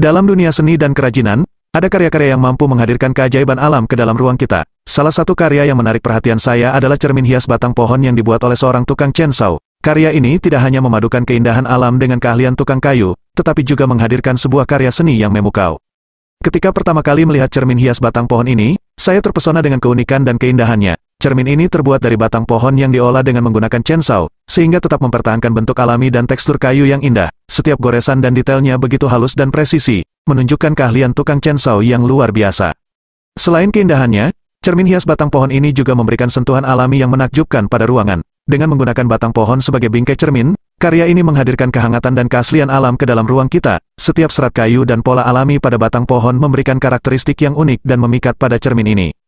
Dalam dunia seni dan kerajinan, ada karya-karya yang mampu menghadirkan keajaiban alam ke dalam ruang kita. Salah satu karya yang menarik perhatian saya adalah cermin hias batang pohon yang dibuat oleh seorang tukang censau. Karya ini tidak hanya memadukan keindahan alam dengan keahlian tukang kayu, tetapi juga menghadirkan sebuah karya seni yang memukau. Ketika pertama kali melihat cermin hias batang pohon ini, saya terpesona dengan keunikan dan keindahannya. Cermin ini terbuat dari batang pohon yang diolah dengan menggunakan censau, sehingga tetap mempertahankan bentuk alami dan tekstur kayu yang indah. Setiap goresan dan detailnya begitu halus dan presisi, menunjukkan keahlian tukang chainsaw yang luar biasa. Selain keindahannya, cermin hias batang pohon ini juga memberikan sentuhan alami yang menakjubkan pada ruangan. Dengan menggunakan batang pohon sebagai bingkai cermin, karya ini menghadirkan kehangatan dan keaslian alam ke dalam ruang kita. Setiap serat kayu dan pola alami pada batang pohon memberikan karakteristik yang unik dan memikat pada cermin ini.